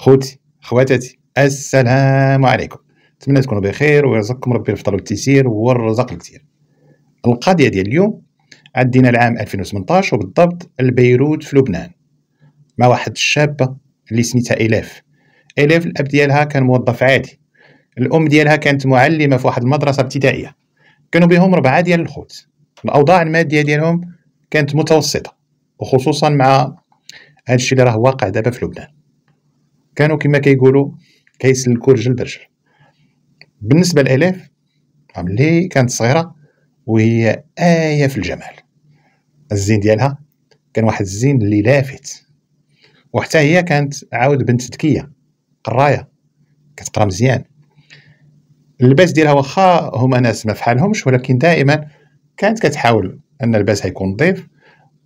خوتي خواتاتي السلام عليكم نتمنى تكونوا بخير ويرزقكم ربي الفطر والتيسير والرزق الكثير القضيه ديال اليوم عدينا العام 2018 وبالضبط البيروت في لبنان مع واحد الشابه اللي سميتها الاف الاف الاب ديالها كان موظف عادي الام ديالها كانت معلمه في واحد المدرسه ابتدائيه كانوا بهم ربعه ديال الخوت الاوضاع الماديه ديالهم كانت متوسطه وخصوصا مع هذا الشيء اللي راه واقع دابا في لبنان كانوا كما كيقولوا كيسلكوا رجل برجل بالنسبه للالاف ملي كانت صغيره وهي ايه في الجمال الزين ديالها كان واحد الزين اللي لافت وحتى هي كانت عاود بنت ذكيه قرايه كتقرا مزيان اللباس ديالها واخا هما ناس ما فحالهمش ولكن دائما كانت كتحاول ان اللباس يكون نظيف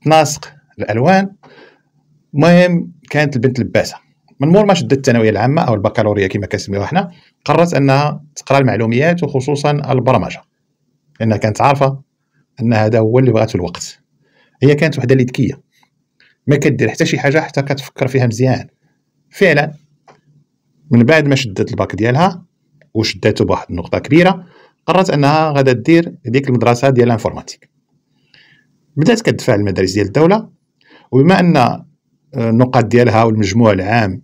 تناسق الالوان المهم كانت البنت لباسه من مور ما شدت الثانويه العامه او البكالوريا كما كنسميوها حنا قررت انها تقرا المعلوميات وخصوصا البرمجه لانها كانت عارفه ان هذا هو اللي بغاته الوقت هي كانت وحده اللي ذكيه ما كدير حتى شي حاجه حتى كتفكر فيها مزيان فعلا من بعد ما شدت الباك ديالها وشداتو بواحد النقطه كبيره قررت انها غادا دير ديك المدرسه ديال الانفورماتيك بدات كدفع المدارس ديال الدوله وبما ان النقاط ديالها والمجموع العام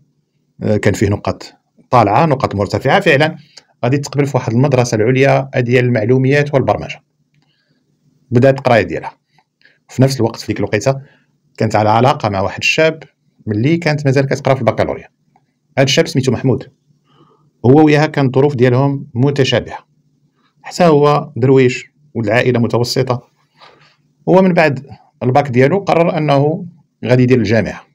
آه، كان فيه نقاط طالعه نقاط مرتفعه فعلا غادي تقبل في واحد المدرسه العليا ديال المعلوميات والبرمجه بدات القرايه ديالها في نفس الوقت في ديك الوقيته كانت على علاقه مع واحد الشاب ملي كانت مازال كتقرا في البكالوريا هذا الشاب سميتو محمود هو وياها كان الظروف ديالهم متشابهه حتى هو درويش والعائله متوسطه هو من بعد الباك ديالو قرر انه غادي يدير الجامعه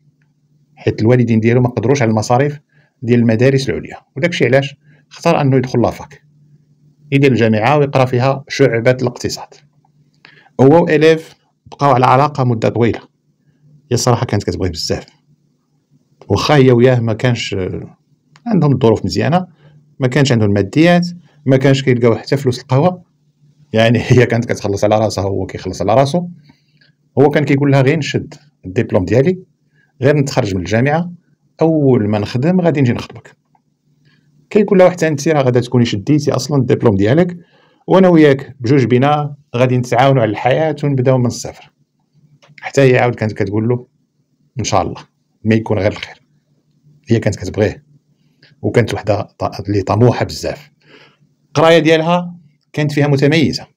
حيت الوالدين ديالو ما قدروش على المصاريف ديال المدارس العليا وداكشي علاش اختار انه يدخل لافاك يدير الجامعه ويقرا فيها شعبه الاقتصاد هو واليف بقاو على علاقه مده طويله هي الصراحه كانت كتبغي بزاف واخا هي وياه ما كانش عندهم الظروف مزيانه ما كانش عندهم الماديات ما كانش كيلقاو حتى فلوس القهوه يعني هي كانت كتخلص على راسها هو كيخلص على راسو هو كان كيقول لها غير نشد الدبلوم ديالي غير نتخرج من الجامعه اول ما نخدم غادي نجي نخطبك كيقول لها واحد انت راه غادا تكوني شديتي اصلا الدبلوم ديالك وانا وياك بجوج بينا غادي نتعاونوا على الحياه ونبداو من الصفر حتى هي عاود كانت كتقول له ان شاء الله ما يكون غير الخير هي كانت كتبغيه وكانت وحده اللي طموحه بزاف القرايه ديالها كانت فيها متميزه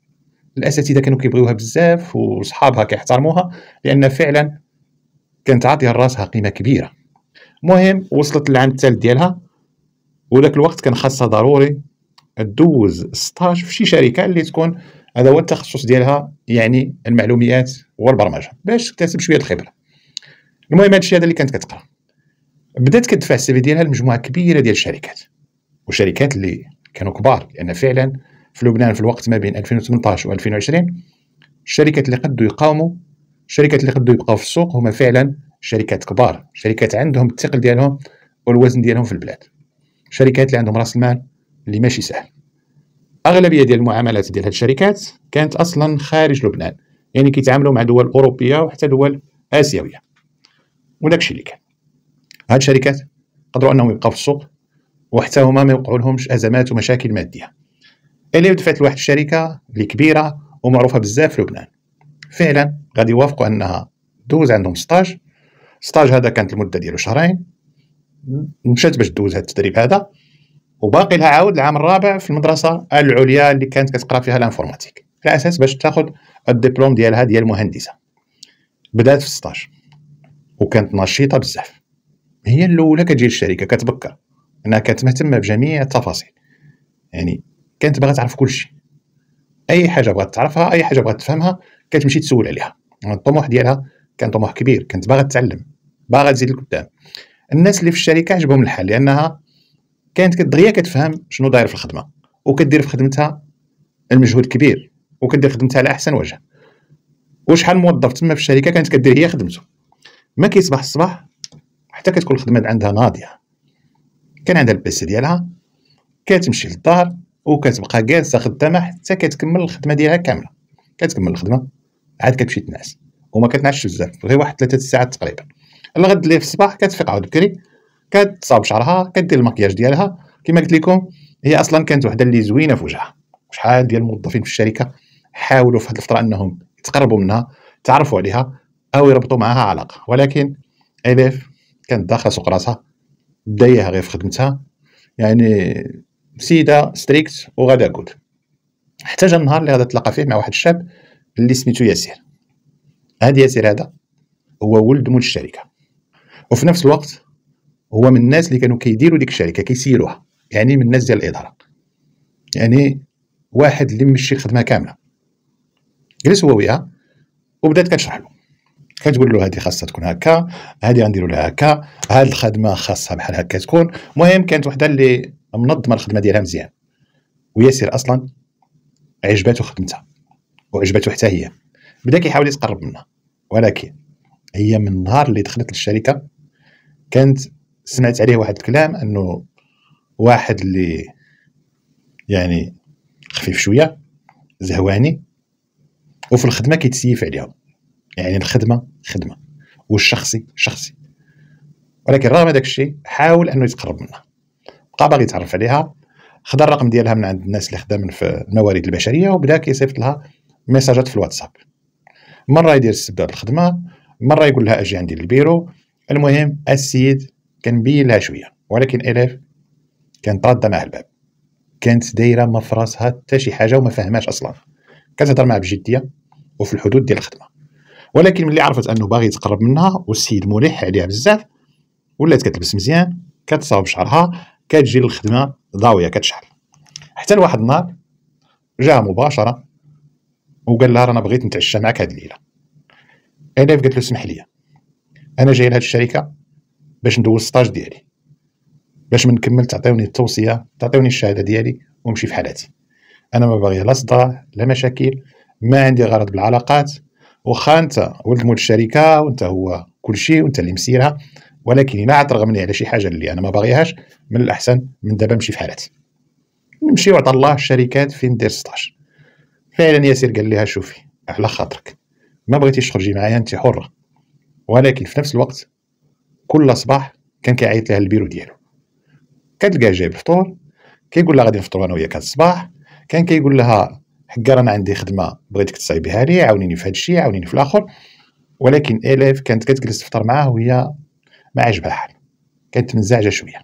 الاساتذه كانوا كيبغيوها بزاف وصحابها كيحترموها لان فعلا كانت عاطيه لراسها قيمه كبيره مهم وصلت للعام الثالث ديالها وذاك الوقت كان خاصها ضروري تدوز ستاج في شي شركه اللي تكون هذا هو التخصص ديالها يعني المعلوميات والبرمجه باش تكتسب شويه الخبره المهم هذا الشيء هذا اللي كانت كتقرا بدات كتدفع السيفي ديالها لمجموعه كبيره ديال الشركات وشركات اللي كانوا كبار لان فعلا في لبنان في الوقت ما بين 2018 و 2020 الشركات اللي قدوا يقاوموا الشركات اللي قدو يبقاو في السوق هما فعلا شركات كبار شركات عندهم الثقل ديالهم والوزن ديالهم في البلاد شركات اللي عندهم راس المال اللي ماشي سهل اغلبيه ديال المعاملات ديال هاد الشركات كانت اصلا خارج لبنان يعني كيتعاملوا مع دول اوروبيه وحتى دول اسيويه وداك الشيء اللي كان هاد الشركات قدروا انهم يبقاو في السوق وحتى هما ما يوقعوا لهمش ازمات ومشاكل ماديه اللي دفعت لواحد الشركه اللي كبيره ومعروفه بزاف في لبنان فعلا غادي يوافقوا انها دوز عندهم ستاج ستاج هذا كانت المده ديالو شهرين مشات باش دوز هذا التدريب هذا وباقي لها عاود العام الرابع في المدرسه العليا اللي كانت كتقرا فيها الانفورماتيك على اساس باش تاخذ الدبلوم ديالها ديال المهندسه بدات في 16 وكانت نشيطه بزاف هي الاولى كتجي للشركه كتبكر انها كانت مهتمه بجميع التفاصيل يعني كانت باغا تعرف كل شيء اي حاجه بغات تعرفها اي حاجه بغات تفهمها كتمشي تسول عليها الطموح ديالها كان طموح كبير كانت باغا تتعلم باغا تزيد لقدام الناس اللي في الشركه عجبهم الحال لانها كانت دغيا كتفهم شنو داير في الخدمه وكدير في خدمتها المجهود كبير وكدير خدمتها على احسن وجه وشحال موظف تما في الشركه كانت كدير هي خدمته ما كيصبح الصباح حتى كتكون الخدمه عندها ناضيه كان عندها البيس ديالها كتمشي للدار وكتبقى جالسه خدامه حتى كتكمل الخدمه ديالها كامله كتكمل الخدمه عاد كتمشي تنعس وما كتنعسش بزاف غير واحد ثلاثه الساعات تقريبا الغد اللي في الصباح كتفيق عاود بكري كتصاوب شعرها كدير المكياج ديالها كما قلت لكم هي اصلا كانت وحده اللي زوينه في وجهها شحال ديال الموظفين في الشركه حاولوا في هذه الفتره انهم يتقربوا منها تعرفوا عليها او يربطوا معها علاقه ولكن اليف كانت داخله سوق راسها دايها غير في خدمتها يعني سيده ستريكت وغدا كود احتاج النهار اللي غادي تلاقى فيه مع واحد الشاب اللي سميتو ياسر هاد ياسر هذا هو ولد مول الشركه وفي نفس الوقت هو من الناس اللي كانوا كيديروا ديك الشركه كيسيروها يعني من الناس ديال الاداره يعني واحد اللي مشي الخدمه كامله جلس هو وياها وبدات كتشرح له كتقول له هذه خاصها تكون هكا هذه غنديروا لها هكا هاد الخدمه خاصها بحال هكا تكون المهم كانت وحده اللي منظمه الخدمه ديالها مزيان وياسر اصلا عجبته خدمتها وعجبته حتى هي بدا كيحاول يتقرب منها ولكن هي من النهار اللي دخلت للشركه كانت سمعت عليه واحد الكلام انه واحد اللي يعني خفيف شويه زهواني وفي الخدمه كيتسيف عليهم يعني الخدمه خدمه والشخصي شخصي ولكن رغم داك الشيء حاول انه يتقرب منها بقى باغي يتعرف عليها خدا الرقم ديالها من عند الناس اللي خدامين في الموارد البشريه وبدا كيصيفط لها ميساجات في الواتساب مره يدير استبدال الخدمه مره يقول لها اجي عندي للبيرو المهم السيد كان بين لها شويه ولكن الف كانت طادة مع الباب كانت دايره ما في راسها حتى شي حاجه وما فهماش اصلا كتهضر معها بجديه وفي الحدود ديال الخدمه ولكن ملي عرفت انه باغي يتقرب منها والسيد ملح عليها بزاف ولات كتلبس مزيان كتصاوب شعرها كتجي للخدمه ضاويه كتشحل حتى لواحد النهار جا مباشره وقال لها رانا بغيت نتعشى معك هاد الليله انا قالت له سمح لي انا جاي لهاد الشركه باش ندوز ستاج ديالي باش ما نكمل تعطيوني التوصيه تعطيوني الشهاده ديالي ونمشي في حالاتي انا ما باغي لا صداع لا مشاكل ما عندي غرض بالعلاقات واخا انت ولد مول الشركه وانت هو كل شيء وانت اللي مسيرها ولكن الى عاد رغمني على شي حاجه اللي انا ما باغيهاش من الاحسن من دابا نمشي في حالاتي نمشي وعطى الله الشركات فين ندير ستاج فعلا ياسر قال لها شوفي على خاطرك ما بغيتيش تخرجي معايا انت حره ولكن في نفس الوقت كل صباح كان كيعيط لها البيرو ديالو كتلقاه جايب الفطور كيقول لها غادي نفطر انا وياك الصباح كان كيقول لها حكا انا عندي خدمه بغيتك تصايبيها لي عاونيني في هذا الشيء عاونيني في الاخر ولكن الاف كانت كتجلس تفطر معاه وهي ما عجبها الحال كانت منزعجه شويه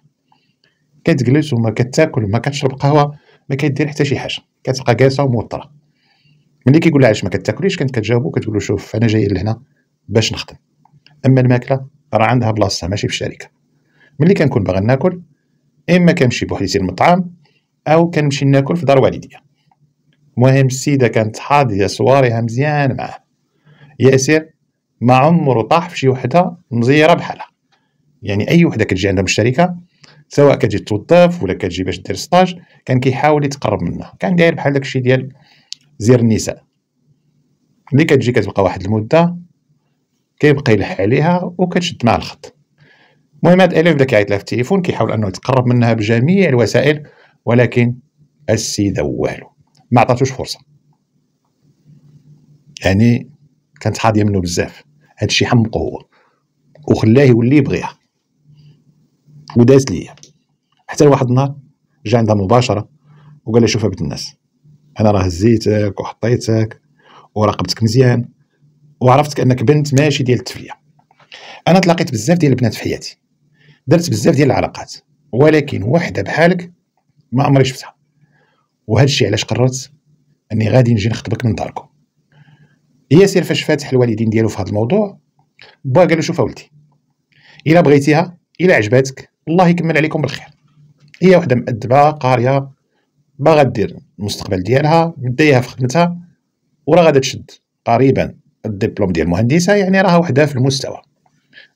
كتجلس وما كتاكل وما كتشرب قهوه ما كدير حتى شي حاجه كتبقى جالسه وموتره ملي كيقول لها علاش ما كتاكليش كانت كتجاوبو كتقول له شوف انا جاي لهنا باش نخدم اما الماكله راه عندها بلاصتها ماشي في الشركه ملي كنكون باغي ناكل اما كنمشي بوحديتي المطعم او كنمشي ناكل في دار والديا المهم السيده كانت حاضيه سواريها مزيان معاه ياسر ما عمرو طاح في شي وحده مزيره بحالها يعني اي وحده كتجي عندها مشتركه سواء كتجي توظف ولا كتجي باش دير ستاج كان كيحاول يتقرب منها كان داير بحال داكشي ديال زير النساء ملي كتجي كتبقى واحد المده كيبقى يلح عليها وكتشد مع الخط المهم هاد الالف بدا كيعيط لها في التليفون كيحاول انه يتقرب منها بجميع الوسائل ولكن السيده والو ما عطاتوش فرصه يعني كانت حاضيه منه بزاف هادشي حمقه هو وخلاه يولي يبغيها وداس ليا حتى واحد النهار جا عندها مباشره وقال لها شوفها بنت الناس انا راه هزيتك وحطيتك وراقبتك مزيان وعرفتك انك بنت ماشي ديال التفليه انا تلاقيت بزاف ديال البنات في حياتي درت بزاف ديال العلاقات ولكن وحده بحالك ما عمري شفتها وهذا الشيء علاش قررت اني غادي نجي نخطبك من داركم ياسر فاش فاتح الوالدين ديالو في هذا الموضوع با قال له شوف ولدي الا بغيتيها الا عجباتك الله يكمل عليكم بالخير هي وحده مأدبه قاريه باغا دير المستقبل ديالها مديها في خدمتها وراه غادا تشد قريبا الدبلوم ديال المهندسة يعني راها وحده في المستوى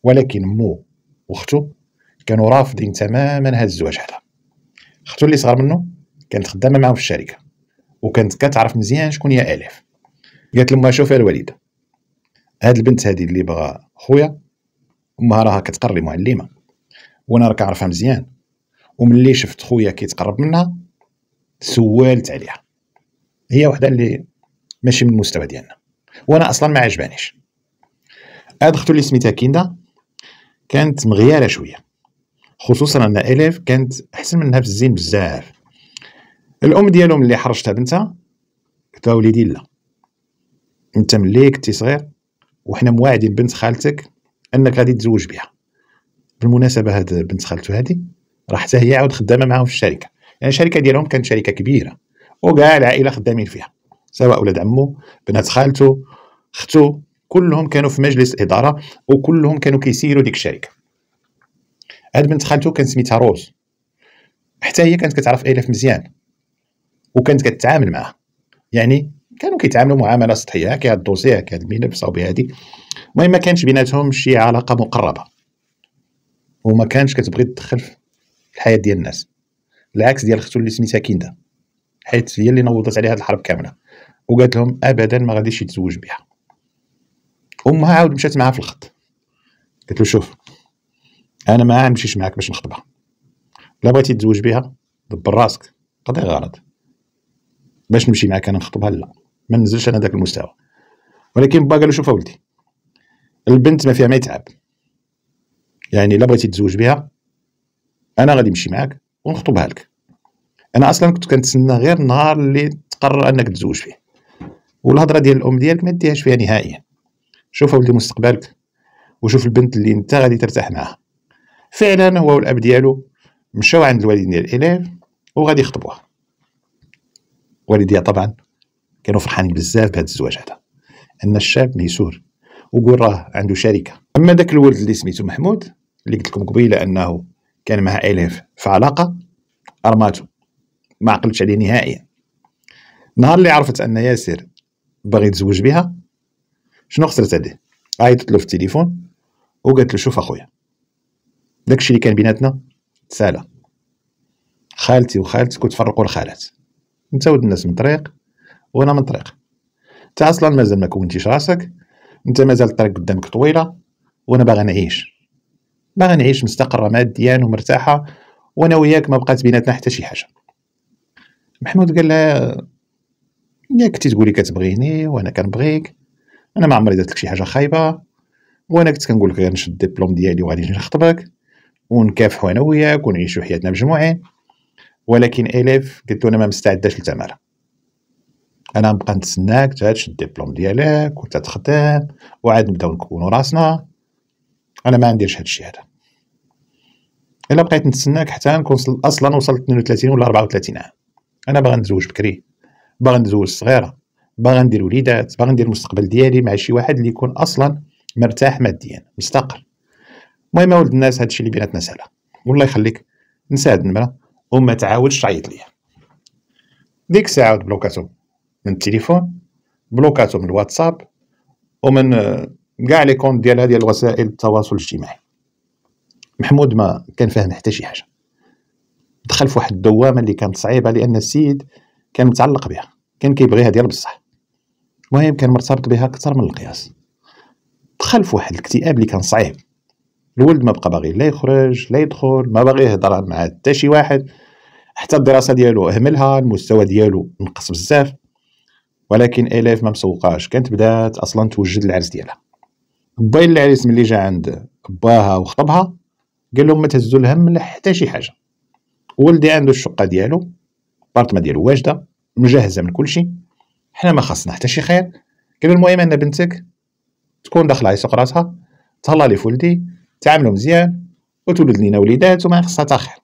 ولكن مو واختو كانوا رافضين تماما هذا الزواج هذا اختو اللي صغر منه كانت خدامه معاهم في الشركه وكانت كتعرف مزيان شكون هي الف قالت لهم شوفي الوالده هاد البنت هادي اللي بغا خويا امها راها كتقري معلمه وانا راك عارفها مزيان وملي شفت خويا كيتقرب منها سولت عليها هي وحده اللي ماشي من المستوى ديالنا وانا اصلا ما عجبانيش هاد اختو اللي سميتها كيندا كانت مغياره شويه خصوصا ان اليف كانت احسن منها في الزين بزاف الام ديالهم اللي حرجتها بنتها قلت لها وليدي لا انت ملي كنتي صغير وحنا مواعدين بنت خالتك انك غادي تزوج بها بالمناسبه هاد بنت خالته هادي راه حتى هي عاود خدامه معاهم في الشركه يعني الشركه ديالهم كانت شركه كبيره وكاع العائله خدامين فيها سواء ولاد عمو بنات خالته اختو كلهم كانوا في مجلس اداره وكلهم كانوا كيسيروا ديك الشركه هاد بنت خالته كان سميتها روز حتى هي كانت كتعرف الاف مزيان وكانت كتعامل معاها يعني كانوا كيتعاملوا معامله سطحيه كيهضوا سيها كيهضوا بنفسها هادي المهم ما كانش بيناتهم شي علاقه مقربه وما كانش كتبغي تدخل في الحياه ديال الناس العكس ديال اختو اللي سميتها كيندا حيت هي اللي نوضت عليها هذه الحرب كامله وقالت لهم ابدا ما غاديش يتزوج بها امها عاود مشات معها في الخط قالت له شوف انا ما غنمشيش معاك باش نخطبها لا بغيتي تزوج بها دبر راسك قضي غلط باش نمشي معاك انا نخطبها لا ما ننزلش انا ذاك المستوى ولكن با قال له شوف ولدي البنت ما فيها ما يتعب يعني الا بغيتي تزوج بها انا غادي نمشي معاك ونخطبها لك انا اصلا كنت كنتسنى غير النهار اللي تقرر انك تزوج فيه والهضره ديال الام ديالك ما ديهاش فيها نهائيا شوف اولدي مستقبلك وشوف البنت اللي انت غادي ترتاح معاها فعلا هو والاب ديالو مشاو عند الوالدين ديال الاليف وغادي يخطبوها والديها طبعا كانوا فرحانين بزاف بهذا الزواج هذا ان الشاب ميسور وقول راه عنده شركه اما داك الولد اللي سميتو محمود اللي قلت لكم قبيله انه كان مع الاف في علاقه ارماته ما عقلتش عليه نهائيا نهار اللي عرفت ان ياسر باغي يتزوج بها شنو خسرت عليه عيطت له في التليفون وقالت له شوف اخويا داكشي اللي كان بيناتنا سالا خالتي وخالتك وتفرقوا الخالات انت ود الناس من طريق وانا من طريق انت اصلا مازال ما كونتيش راسك انت مازال الطريق قدامك طويله وانا باغي نعيش باغي نعيش مستقره ماديا ومرتاحه وانا وياك ما بقات بيناتنا حتى شي حاجه محمود قال لها ياك كنتي تقولي كتبغيني وانا كنبغيك انا ما عمري درت لك شي حاجه خايبه وانا كنت كنقول لك غنشد الدبلوم ديالي وغادي نجي نخطبك ونكافحوا انا وياك ونعيشوا حياتنا مجموعين ولكن اليف قلت انا ما مستعداش للتمارة انا نبقى نتسناك حتى تشد الدبلوم ديالك وتتخدم وعاد نبداو نكونوا راسنا انا ما عنديش هادشي هذا الا بقيت نتسناك حتى نكون اصلا وصلت 32 ولا 34 عام انا باغي نتزوج بكري باغي نتزوج صغيره باغي ندير وليدات باغي ندير المستقبل ديالي مع شي واحد اللي يكون اصلا مرتاح ماديا مستقر المهم ولد الناس هادشي اللي بيناتنا سهله والله يخليك نسى هاد النمره وما تعاودش تعيط ليا ديك الساعه عاود بلوكاتو من التليفون بلوكاتو من الواتساب ومن آه، كاع لي كونت ديالها ديال وسائل التواصل الاجتماعي محمود ما كان فاهم حتى شي حاجه دخل في واحد الدوامه اللي كانت صعيبه لان السيد كان متعلق بها كان كيبغيها ديال بصح المهم كان مرتبط بها اكثر من القياس دخل في واحد الاكتئاب اللي كان صعيب الولد ما بقى باغي لا يخرج لا يدخل ما باغي يهضر مع حتى شي واحد حتى الدراسه ديالو اهملها المستوى ديالو نقص بزاف ولكن الاف ما مسوقاش كانت بدات اصلا توجد العرس ديالها باين العريس ملي جا عند باها وخطبها قال لهم ما تهزوا الهم لا حتى شي حاجه ولدي عنده الشقه ديالو البارتما ديالو واجده مجهزه من كل شيء حنا ما خاصنا حتى شي خير قالوا المهم ان بنتك تكون داخله يسوق راسها تهلا لي فولدي تعاملوا مزيان وتولد لينا وليدات وما خصها تا خير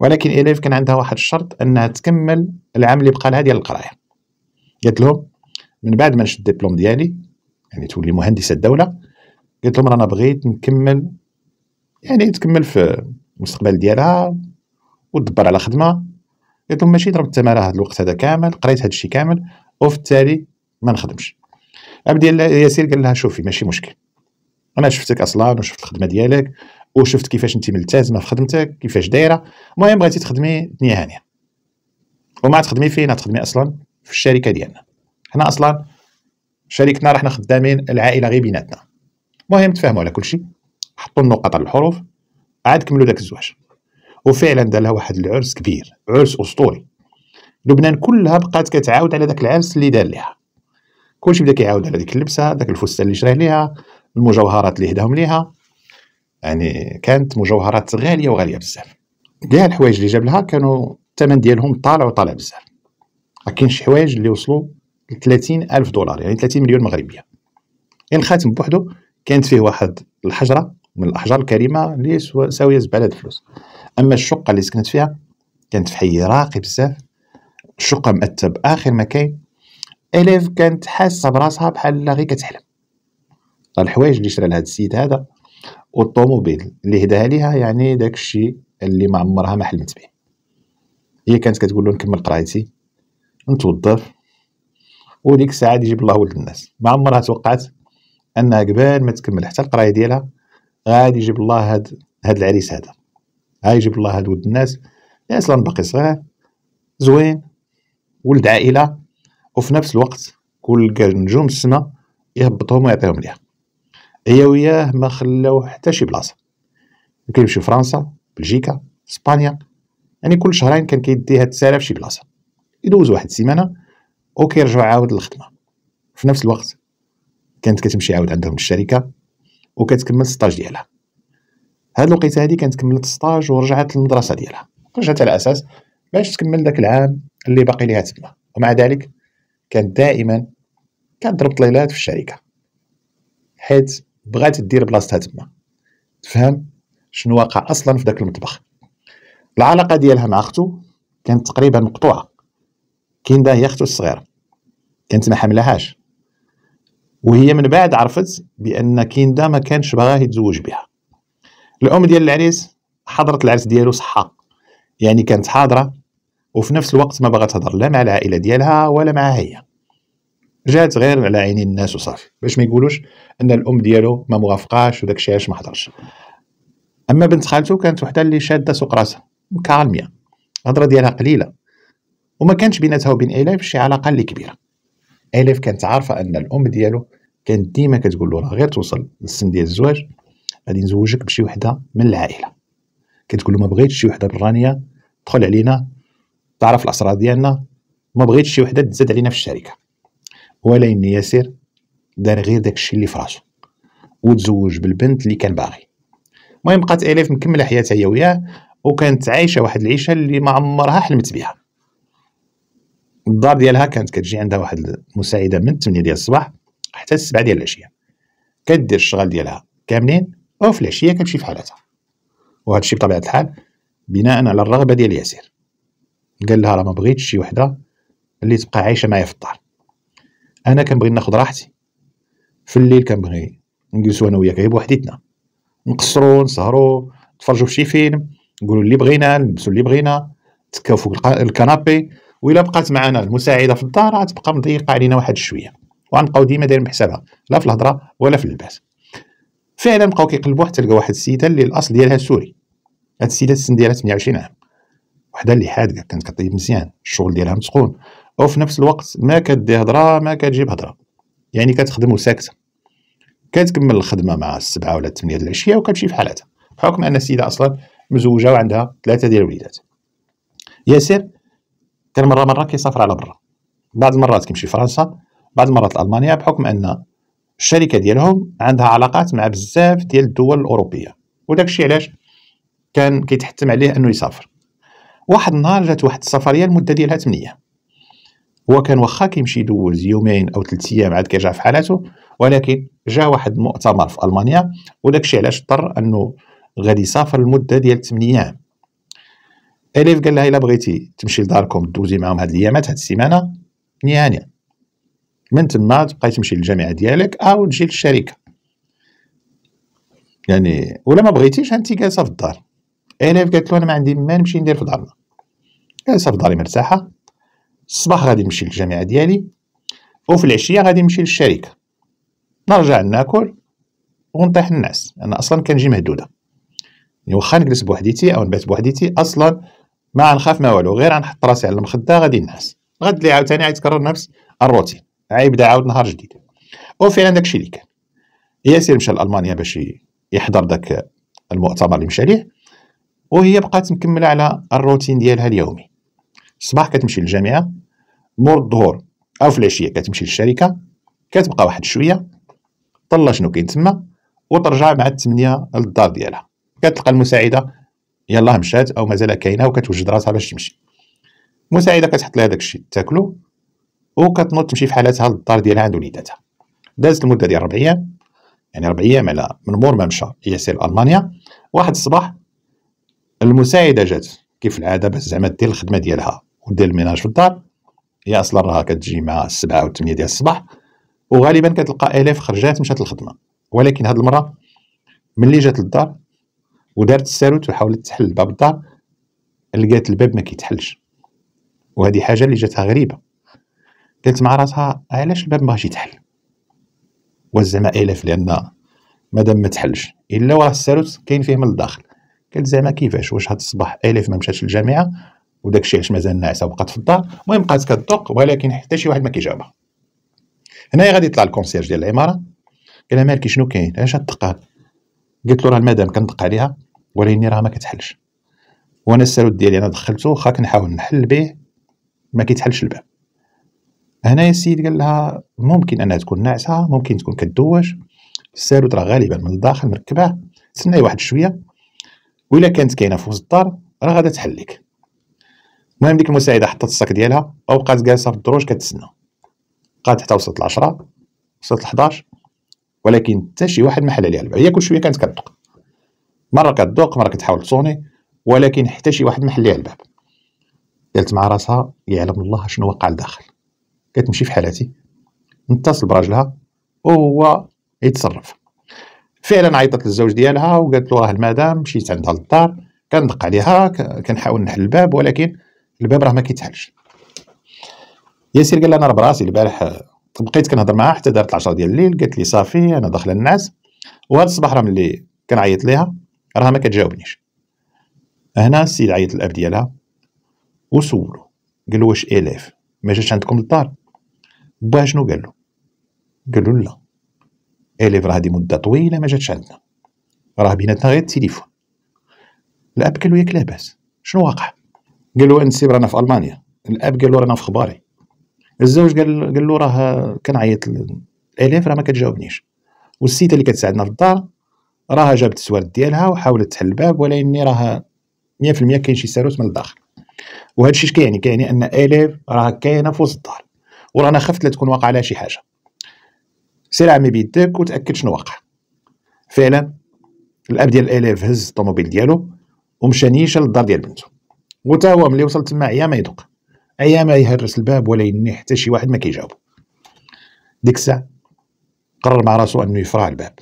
ولكن إليف كان عندها واحد الشرط انها تكمل العام اللي بقى لها ديال القرايه قالت لهم من بعد ما نشد الدبلوم ديالي يعني تولي مهندسه الدوله قلت لهم رانا بغيت نكمل يعني تكمل في المستقبل ديالها وتدبر على خدمه قلت لهم ماشي ضربت الثمره هذا الوقت هذا كامل قريت هذا الشيء كامل وفي التالي ما نخدمش عبد ديال ياسير قال لها شوفي ماشي مشكل انا شفتك اصلا وشفت الخدمه ديالك وشفت كيفاش انت ملتزمه في خدمتك كيفاش دايره المهم بغيتي تخدمي دنيا هانيه وما تخدمي فين تخدمي اصلا في الشركه ديالنا حنا اصلا شركتنا راحنا خدامين العائله غير بيناتنا المهم تفاهموا على كل شيء حطوا النقط على الحروف عاد كملوا داك الزواج وفعلا دار لها واحد العرس كبير عرس اسطوري لبنان كلها بقات كتعاود على داك العرس اللي دار لها كلشي بدا كيعاود على ديك اللبسه داك الفستان اللي شراه ليها المجوهرات اللي هداهم ليها يعني كانت مجوهرات غاليه وغاليه بزاف كاع الحوايج اللي جاب لها كانوا الثمن ديالهم طالع وطالع بزاف كاين شي حوايج اللي وصلوا ل الف دولار يعني 30 مليون مغربيه يعني الخاتم بوحدو كانت فيه واحد الحجره من الاحجار الكريمه اللي ساويه زباله الفلوس اما الشقه اللي سكنت فيها كانت في حي راقي بزاف الشقه مأتة باخر ما كاين اليف كانت حاسه براسها بحال غير كتحلم الحوايج اللي شرا لهاد السيد هذا والطوموبيل اللي هداها ليها يعني داك الشيء اللي ما عمرها ما حلمت به هي كانت كتقول له نكمل قرايتي نتوظف وديك الساعه يجيب الله ولد الناس ما عمرها توقعت انها قبال ما تكمل حتى القرايه ديالها غادي يجيب الله هاد هاد العريس هذا غادي يجيب الله هاد ولد الناس اصلا باقي صغير زوين ولد عائله وفي نفس الوقت كل نجوم السنه يهبطهم ويعطيهم ليها هي وياه ما خلاو حتى شي بلاصه يمشي فرنسا بلجيكا اسبانيا يعني كل شهرين كان كيدي هاد السالة في شي بلاصه يدوز واحد السيمانه وكيرجعو عاود للخدمه في نفس الوقت كانت كتمشي عاود عندهم الشركه وكتكمل السطاج ديالها هاد الوقيته هادي كانت كملت السطاج ورجعت للمدرسه ديالها رجعت على اساس باش تكمل داك العام اللي باقي ليها تما ومع ذلك كانت دائما كتضرب طليلات في الشركه حيت بغات دير بلاصتها تما تفهم شنو واقع اصلا في داك المطبخ العلاقه ديالها مع اختو كانت تقريبا مقطوعه كاين هي اختو الصغيره كانت ما حملهاش وهي من بعد عرفت بان كندا ما كانش باغاه يتزوج بها الام ديال العريس حضرت العرس ديالو صحه يعني كانت حاضره وفي نفس الوقت ما بغات تهضر لا مع العائله ديالها ولا معها هي جات غير على عينين الناس وصافي باش ما يقولوش ان الام ديالو ما موافقاش وداك الشيء علاش ما حضرش اما بنت خالته كانت وحده اللي شاده سوق راسها كالميه الهضره ديالها قليله وما كانش بيناتها وبين ايلاف شي علاقه اللي كبيره الف كانت عارفه ان الام ديالو كانت ديما كتقول له راه غير توصل للسن ديال الزواج غادي نزوجك بشي وحده من العائله كتقول له ما بغيتش شي وحده برانيه دخل علينا تعرف الاسرار ديالنا ما بغيتش شي وحده تزاد علينا في الشركه ولا ان ياسر دار غير داكشي اللي فراسه وتزوج بالبنت اللي كان باغي المهم بقات الف مكمله حياتها هي وياه وكانت عايشه واحد العيشه اللي ما عمرها حلمت بها الدار ديالها كانت كتجي عندها واحد المساعده من 8 ديال الصباح حتى 7 ديال العشيه كدير الشغل ديالها كاملين وفي العشيه كتمشي في حالاتها وهذا الشيء بطبيعه الحال بناء على الرغبه ديال ياسر قال لها راه ما بغيتش شي وحده اللي تبقى عايشه معايا في الدار انا كنبغي ناخذ راحتي في الليل كنبغي نجلسوا انا وياك غير بوحديتنا نقصروا نسهروا نتفرجوا في شي فيلم نقولوا اللي بغينا نلبسوا اللي بغينا تكاو فوق الكنابي وإلا بقات معنا المساعده في الدار غتبقى مضيقه علينا واحد شويه وغنبقاو ديما دايرين بحسابها لا في الهضره ولا في اللباس فعلا بقاو كيقلبوا حتى لقاو واحد السيده اللي الاصل ديالها سوري هاد السيده السن ديالها 28 عام وحده اللي حادقه كانت كطيب مزيان الشغل ديالها متقون وفي نفس الوقت ما كدي هضره ما كتجيب هضره يعني كتخدم وساكته كتكمل الخدمه مع السبعه ولا الثمانيه د العشيه وكتمشي في حالاتها بحكم ان السيده اصلا مزوجه وعندها ثلاثه ديال الوليدات ياسر كان مره مره كيسافر على برا بعض المرات كيمشي فرنسا بعض المرات المانيا بحكم ان الشركه ديالهم عندها علاقات مع بزاف ديال الدول الاوروبيه وداك الشيء علاش كان كيتحتم عليه انه يسافر واحد النهار جات واحد السفريه المده ديالها 8 هو كان واخا كيمشي يدوز يومين او ثلاث ايام عاد كيرجع في حالاته ولكن جا واحد المؤتمر في المانيا وداك الشيء علاش اضطر انه غادي يسافر لمده ديال 8 ايام اليف قال لها الا بغيتي تمشي لداركم دوزي معاهم هاد الايامات هاد السيمانه نيانيا من تما تبقاي تمشي للجامعه ديالك او تجي للشركه يعني ولا ما بغيتيش انت جالسه في الدار اليف قالت له انا ما عندي ما نمشي ندير في دارنا جالسه في داري مرتاحه الصباح غادي نمشي للجامعه ديالي وفي العشيه غادي نمشي للشركه نرجع ناكل ونطيح الناس انا اصلا كنجي مهدوده يعني واخا نجلس بوحديتي او نبات بوحديتي اصلا ما نخاف ما والو غير نحط راسي على المخده غادي نعس غد لي عاوتاني غيتكرر نفس الروتين غيبدا عاود نهار جديد وفعلا داكشي اللي كان ياسر مشى لالمانيا باش يحضر داك المؤتمر اللي مشى ليه وهي بقات مكمله على الروتين ديالها اليومي الصباح كتمشي للجامعه مور الظهور او في العشيه كتمشي للشركه كتبقى واحد شويه طلع شنو كاين تما وترجع مع الثمانية للدار ديالها كتلقى المساعده يلاه مشات او مازال كاينه وكتوجد راسها باش تمشي المساعده كتحط لها داكشي تاكلو وكتنوض تمشي في حالاتها للدار ديالها عند وليداتها دازت المده ديال ربع ايام يعني ربع ايام على من مور ما مشى ياسر المانيا واحد الصباح المساعده جات كيف العاده باش زعما دير الخدمه ديالها ودير الميناج في الدار هي اصلا راها كتجي مع السبعة و 8 ديال الصباح وغالبا كتلقى الاف خرجات مشات للخدمه ولكن هاد المره ملي جات للدار ودارت الساروت وحاولت تحل باب الدار لقات الباب ما كيتحلش وهذه حاجه اللي جاتها غريبه قالت مع راسها علاش الباب ما بغاش يتحل والزعماء الف لان مادام ما تحلش الا وراه الساروت كاين فيه من الداخل قالت زعما كيفاش واش هاد الصباح الف ما مشاتش للجامعه وداك الشيء علاش مازال ناعسه وبقات في الدار المهم بقات كتدق ولكن حتى شي واحد ما كيجاوبها هنايا غادي يطلع الكونسيرج ديال العماره قال لها مالكي شنو كاين علاش هاد الدقات قلت له راه المدام كندق عليها ولكن راه ما كتحلش وانا السالوت ديالي انا دخلته واخا كنحاول نحل به ما كيتحلش الباب هنا السيد قال لها ممكن انها تكون ناعسه ممكن تكون كدوش السالوت راه غالبا من الداخل مركباه تسناي واحد شويه وإلا كانت كاينه في وسط الدار راه غادا تحل لك المهم ديك المساعده حطت الصاك ديالها وبقات جالسه في الدروج كتسنى بقات حتى وصلت العشرة وصلت 11 ولكن حتى شي واحد ما حل عليها الباب هي كل شويه كانت كتدق مره كتدق مره كتحاول تصوني ولكن حتى شي واحد ما حل عليها الباب قالت مع راسها يعلم الله شنو وقع لداخل كتمشي في حالاتي نتصل براجلها وهو يتصرف فعلا عيطت للزوج ديالها وقالت له راه المدام مشيت عندها للدار كندق عليها كنحاول نحل الباب ولكن الباب راه ما كيتحلش ياسير قال لها انا راه براسي البارح بقيت كنهضر معاها حتى دارت 10 ديال الليل قالت لي صافي انا داخله النعاس وهذا الصباح راه ملي كنعيط ليها راها ما كتجاوبنيش هنا السيد عيط الاب ديالها وسولو قال له واش الاف ما جاتش عندكم للدار باها شنو قال له قال له لا الاف راه هذه مده طويله ما جاتش عندنا راه بيناتنا غير التليفون الاب قال له ياك لاباس شنو واقع قال له انسيب رانا في المانيا الاب قال له رانا في خباري الزوج قال قال له راه كنعيط الالاف راه ما كتجاوبنيش والسيده اللي كتساعدنا في الدار راها جابت السوارد ديالها وحاولت تحل الباب ولكن راها 100% كاين شي ساروت من الداخل وهذا الشيء كيعني كيعني ان الاف راه كاينه في وسط الدار ورانا خفت لا تكون واقع لها شي حاجه سير عمي بيدك وتاكد شنو واقع فعلا الاب ديال الاف هز الطوموبيل ديالو ومشى نيشان للدار ديال بنته وتا هو ملي وصل تما عيا ما يدق ايام يهرس الباب ولا ينيح حتى شي واحد ما كيجاوبو ديك الساعه قرر مع راسو انه يفرع الباب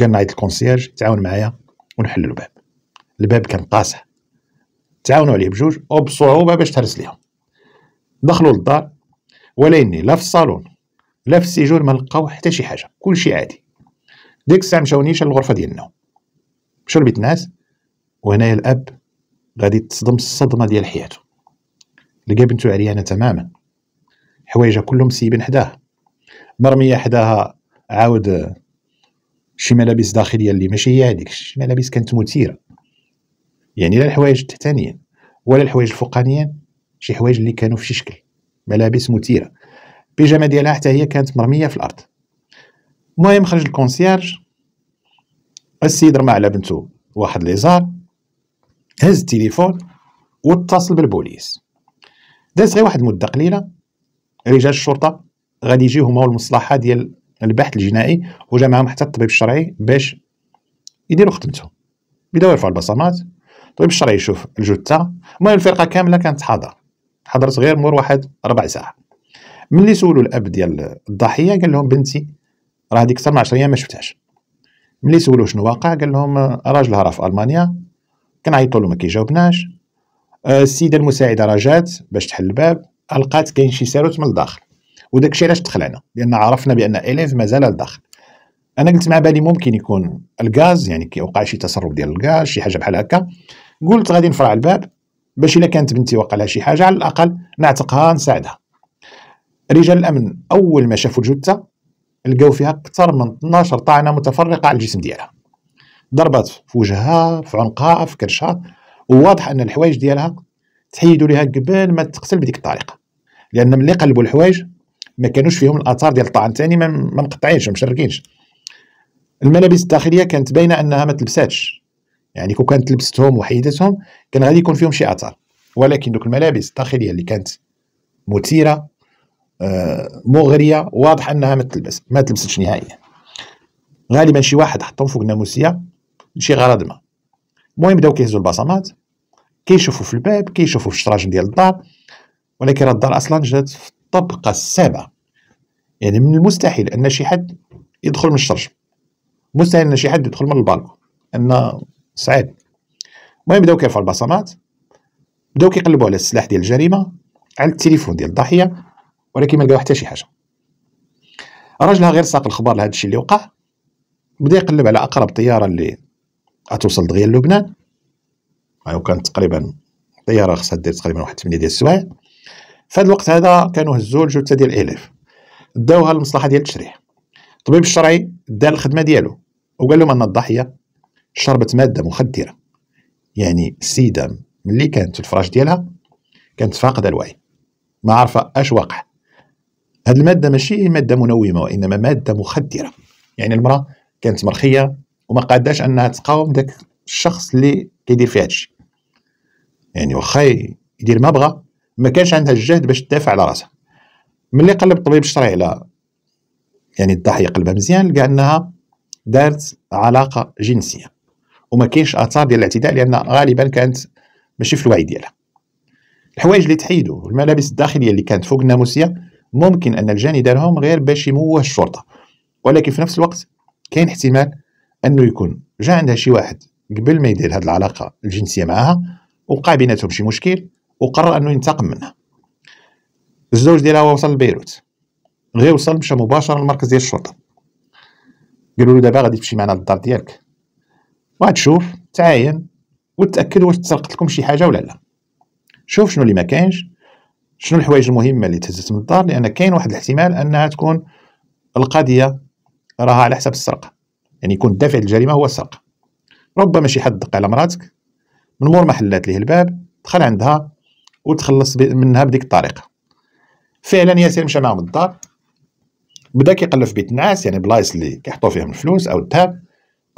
قال نعيط الكونسيرج تعاون معايا ونحل الباب الباب كان قاسع تعاونوا عليه بجوج وبصعوبه باش تهرس ليهم دخلوا للدار ولا لا في الصالون لا في السيجون ما لقاو حتى شي حاجه كلشي عادي ديك الساعه مشاو نيشان للغرفه ديال النوم مشاو لبيت الناس وهنايا الاب غادي تصدم الصدمه ديال حياته لقى بنتو عريانه تماما حوايجها كلهم سيبين حداها مرميه حداها عاود شي ملابس داخليه اللي ماشي هي هذيك شي ملابس كانت مثيره يعني لا الحوايج التحتانيين ولا الحوايج الفوقانيين شي حوايج اللي كانوا في شي شكل ملابس مثيره بيجامة ديالها حتى هي كانت مرميه في الارض المهم خرج الكونسيرج السيد رمى على بنته واحد ليزار هز التليفون واتصل بالبوليس داز غير واحد المده قليله رجال الشرطه غادي يجيو هما والمصلحه ديال البحث الجنائي وجا معاهم حتى الطبيب الشرعي باش يديروا خدمتهم بداو يرفعوا البصمات الطبيب الشرعي يشوف الجثه المهم الفرقه كامله كانت حاضره حضرت غير مور واحد ربع ساعه ملي سولوا الاب ديال الضحيه قال لهم بنتي راه هذيك اكثر من 10 ايام ما شفتهاش ملي سولوه شنو واقع قال لهم راجلها راه في المانيا كنعيطوا له ما كيجاوبناش آه، السيده المساعده رجعت باش تحل الباب ألقات كاين شي ساروت من الداخل وداك الشيء علاش أنا لان عرفنا بان اليف مازال الداخل انا قلت مع بالي ممكن يكون الغاز يعني كيوقع شي تسرب ديال الغاز شي حاجه بحال هكا قلت غادي نفرع الباب باش الا كانت بنتي وقع لها شي حاجه على الاقل نعتقها نساعدها رجال الامن اول ما شافوا الجثه لقاو فيها اكثر من 12 طعنه متفرقه على الجسم ديالها ضربات في وجهها في عنقها في كرشها وواضح ان الحوايج ديالها تحيدوا ليها قبل ما تقتل بديك الطريقه لان ملي قلبوا الحوايج ما كانوش فيهم الاثار ديال الطعن ثاني ما مقطعينش ومشركينش الملابس الداخليه كانت باينه انها ما تلبساتش يعني كون كانت لبستهم وحيدتهم كان غادي يكون فيهم شي اثار ولكن دوك الملابس الداخليه اللي كانت مثيره آه، مغريه واضح انها ما تلبس ما تلبستش نهائيا غالبا شي واحد حطهم فوق ناموسيه لشي غرض ما المهم بداو كيهزوا البصمات كيشوفوا في الباب كيشوفوا في الشراج ديال الدار ولكن راه الدار اصلا جات في الطبقه السابعه يعني من المستحيل ان شي حد يدخل من الشرج مستحيل ان شي حد يدخل من البالكو ان صعيب المهم بداو كيرفعوا البصمات بداو كيقلبوا على السلاح ديال الجريمه على التليفون ديال الضحيه ولكن ما لقاو حتى شي حاجه راجلها غير ساق الخبر لهذا الشيء اللي وقع بدا يقلب على اقرب طياره اللي غتوصل دغيا للبنان يعني كانت تقريبا الطياره خصها دير تقريبا واحد 8 ديال السوايع في هذا الوقت هذا كانوا هزوا الجثة ديال الالف داوها للمصلحه ديال التشريح الطبيب الشرعي دار الخدمه ديالو وقال لهم ان الضحيه شربت ماده مخدره يعني السيده ملي كانت في الفراش ديالها كانت فاقده الوعي ما عارفه اش واقع هاد الماده ماشي ماده منومه وانما ماده مخدره يعني المراه كانت مرخيه وما قاداش انها تقاوم داك الشخص اللي كيدير فيها هادشي يعني واخا يدير ما بغى ما كانش عندها الجهد باش تدافع على راسها ملي قلب الطبيب الشرعي على يعني الضحيه قلبها مزيان لقى انها دارت علاقه جنسيه وما كاينش اثار ديال الاعتداء لان غالبا كانت ماشي في الوعي ديالها الحوايج اللي تحيدوا الملابس الداخليه اللي كانت فوق الناموسيه ممكن ان الجاني دارهم غير باش يموه الشرطه ولكن في نفس الوقت كاين احتمال انه يكون جا عندها شي واحد قبل ما يدير هذه العلاقه الجنسيه معها وقع بيناتهم شي مشكل وقرر انه ينتقم منها الزوج ديالها هو وصل لبيروت غير وصل مشى مباشره لمركز ديال الشرطه قالوا له دابا غادي تمشي معنا للدار ديالك وغتشوف تعاين وتاكد واش تسرقت لكم شي حاجه ولا لا شوف شنو اللي ما كاينش شنو الحوايج المهمه اللي تهزت من الدار لان كاين واحد الاحتمال انها تكون القضيه راها على حساب السرقه يعني يكون الدافع للجريمه هو السرقه ربما شي حد دق على مراتك من مور ما حلات ليه الباب دخل عندها وتخلص منها بديك الطريقه فعلا ياسر مشى معاهم الدار بدا كيقلب في بيت النعاس يعني بلايص اللي كيحطوا فيهم الفلوس او الذهب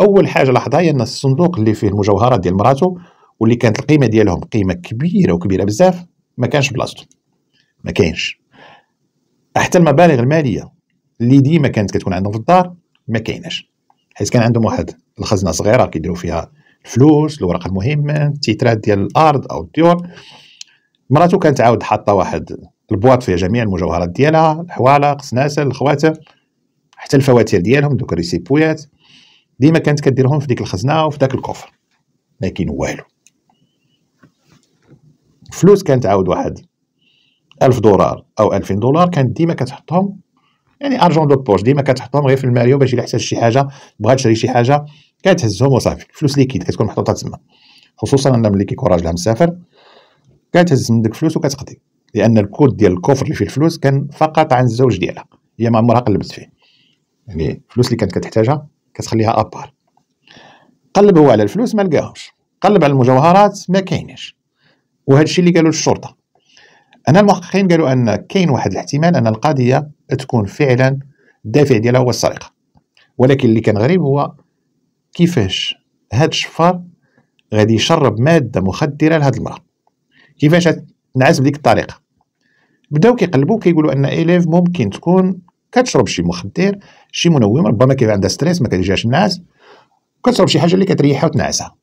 اول حاجه لاحظها هي ان الصندوق اللي فيه المجوهرات ديال مراته واللي كانت القيمه ديالهم قيمه كبيره وكبيره بزاف ما كانش بلاصتو ما كانش حتى المبالغ الماليه اللي ديما كانت كتكون عندهم في الدار ما كايناش حيت كان عندهم واحد الخزنه صغيره كيديروا فيها الفلوس الورق المهم التيترات ديال الارض او الديور مراتو كانت عاود حاطه واحد البواط فيها جميع المجوهرات ديالها الحوالق سناسل الخواتم حتى الفواتير ديالهم دوك الريسيبويات ديما كانت كديرهم في ديك الخزنه وفي داك الكفر ما كاين والو الفلوس كانت عاود واحد ألف دولار أو ألفين دولار كانت ديما كتحطهم يعني ارجون دو بوش ديما كتحطهم غير في الماريو باش الا احتاج شي حاجه بغات تشري شي حاجه كتهزهم وصافي فلوس ليكيد كتكون محطوطه تما خصوصا انا ملي كيكون راجلها مسافر كتهز من ديك الفلوس وكتقضي لان الكود ديال الكفر اللي فيه الفلوس كان فقط عن الزوج ديالها هي ما عمرها قلبت فيه يعني الفلوس اللي كانت كتحتاجها كتخليها ابار قلب هو على الفلوس ما لقاهمش قلب على المجوهرات ما كاينش وهذا الشيء اللي قالوا للشرطه أن المحققين قالوا ان كاين واحد الاحتمال ان القضيه تكون فعلا الدافع ديالها هو السرقه ولكن اللي كان غريب هو كيفاش هاد الشفار غادي يشرب ماده مخدره لهاد المراه كيفاش تنعس بديك الطريقه بداو كيقلبوا كيقولوا ان إليف ممكن تكون كتشرب شي مخدر شي منوم ربما كيبقى عندها ستريس ما كتجيهاش النعاس كتشرب شي حاجه اللي كتريحها وتنعسها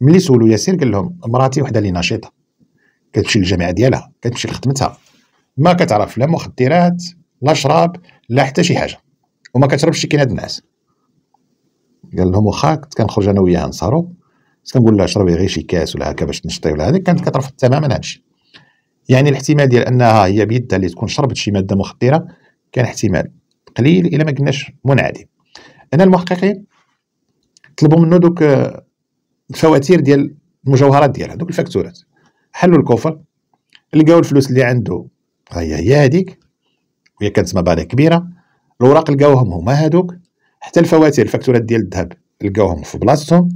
ملي سولو ياسير قال لهم مراتي وحده اللي نشيطه كتمشي للجامعه ديالها كتمشي لخدمتها ما كتعرف لا مخدرات لا شراب لا حتى شي حاجه وما كتشربش كاين هاد الناس قال لهم واخا كنت كنخرج انا وياها نسهرو كنقول لها شربي غير شي كاس ولا هكا باش تنشطي ولا هذيك كانت كترفض تماما هادشي يعني الاحتمال ديال انها هي بيدها اللي تكون شربت شي ماده مخدره كان احتمال قليل الى ما قلناش منعدي انا المحققين طلبوا منه دوك الفواتير آه، ديال المجوهرات ديالها دوك الفاكتورات حلوا الكوفر لقاو الفلوس اللي عنده هي هي هذيك وهي كانت مبالغ كبيره الاوراق لقاوهم هما هذوك حتى الفواتير الفاكتورات ديال الذهب لقاوهم في بلاصتهم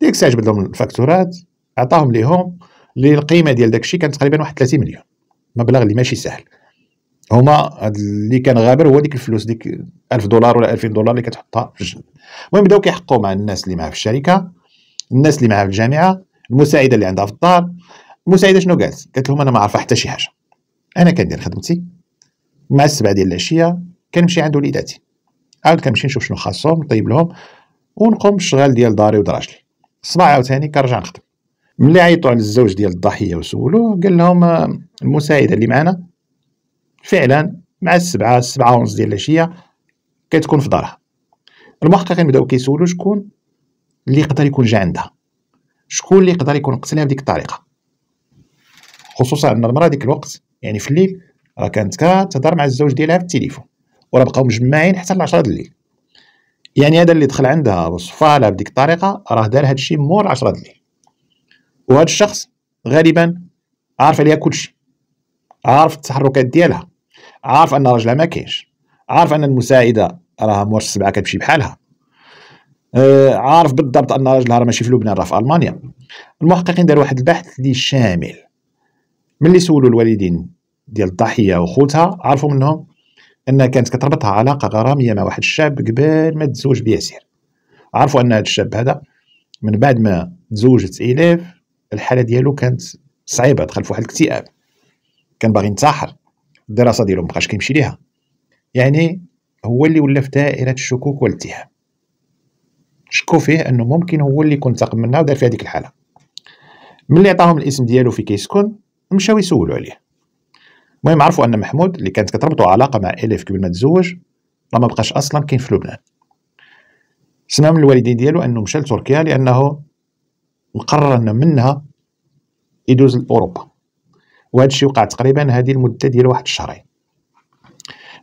ديك الساعه جبد لهم الفاكتورات عطاهم ليهم اللي القيمه ديال داك الشيء كانت تقريبا واحد 30 مليون مبلغ اللي ماشي سهل هما اللي كان غابر هو ديك الفلوس ديك 1000 دولار ولا 2000 دولار اللي كتحطها في الجنب المهم بداو كيحقوا مع الناس اللي معاه في الشركه الناس اللي معاه في الجامعه المساعده اللي عندها في الدار المساعده شنو قالت؟ قالت لهم انا ما عارفه حتى شي حاجه انا كندير خدمتي مع السبعه ديال العشيه كنمشي عند وليداتي عاود كنمشي نشوف شنو خاصهم نطيب لهم ونقوم بالشغال ديال داري ودراجلي الصباح عاوتاني كنرجع نخدم ملي عيطوا على الزوج ديال الضحيه وسولوه قال لهم آه، المساعده اللي معنا فعلا مع السبعه السبعه ونص ديال العشيه كتكون في دارها المحققين بداو كيسولوا شكون اللي يقدر يكون جا عندها شكون اللي يقدر يكون قتلها بديك الطريقه خصوصا ان المراه ديك الوقت يعني في الليل راه كانت كتهضر مع الزوج ديالها في التليفون وراه بقاو مجمعين حتى ل 10 د الليل يعني هذا اللي دخل عندها وصفها لها بديك الطريقه راه دار هذا الشيء مور 10 د الليل وهذا الشخص غالبا عارف عليها كلشي عارف التحركات ديالها عارف ان راجلها ما كاينش عارف ان المساعده راها مور السبعه كتمشي بحالها آه، عارف بالضبط ان راجلها راه ماشي في لبنان راه في المانيا المحققين داروا واحد البحث اللي شامل ملي سولوا الوالدين ديال الضحيه وخوتها عرفوا منهم انها كانت كتربطها علاقه غراميه مع واحد الشاب قبل ما تزوج بياسير عرفوا ان هذا الشاب هذا من بعد ما تزوجت ايلاف الحاله ديالو كانت صعيبه دخل في واحد الاكتئاب كان باغي ينتحر الدراسه ديالو مابقاش كيمشي ليها يعني هو اللي ولا في دائره الشكوك والاتهام شكوا فيه انه ممكن هو اللي يكون انتقم منها ودار في هذيك الحاله ملي عطاهم الاسم ديالو في كيسكن مشاو يسولوا عليه المهم عرفوا ان محمود اللي كانت كتربطو علاقه مع اليف قبل ما تزوج راه ما بقاش اصلا كاين في لبنان سمع من الوالدين ديالو انه مشى لتركيا لانه مقرر ان منها يدوز لاوروبا وهذا الشيء وقع تقريبا هذه المده ديال واحد الشهرين